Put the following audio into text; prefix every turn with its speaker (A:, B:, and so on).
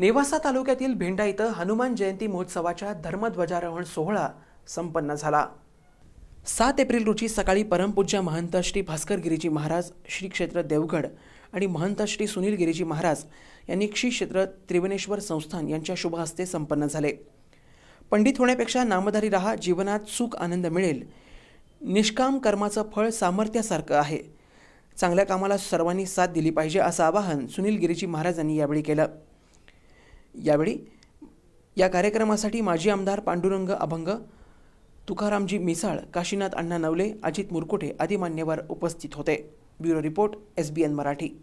A: नेवासा तालुक्यातील भेंडा इथं हनुमान जयंती महोत्सवाच्या धर्मध्वजारोहण सोहळा संपन्न झाला सात एप्रिल रोजी सकाळी परमपूज्य महंत श्री भास्कर गिरीजी महाराज श्री क्षेत्र देवगड आणि महंत श्री सुनील गिरीजी महाराज यांनी श्री क्षेत्र संस्थान यांच्या शुभहस्ते संपन्न झाले पंडित होण्यापेक्षा नामधारी राहा जीवनात सुख आनंद मिळेल निष्काम कर्माचं फळ सामर्थ्यासारखं आहे चांगल्या कामाला सर्वांनी साथ दिली पाहिजे असं आवाहन सुनील गिरीजी महाराजांनी यावेळी केलं यावेळी या कार्यक्रमासाठी माजी आमदार पांडुरंग अभंग तुकारामजी मिसाळ काशीनाथ अण्णा नवले अजित मुरकुटे आदी मान्यवर उपस्थित होते bureau report S B Marathi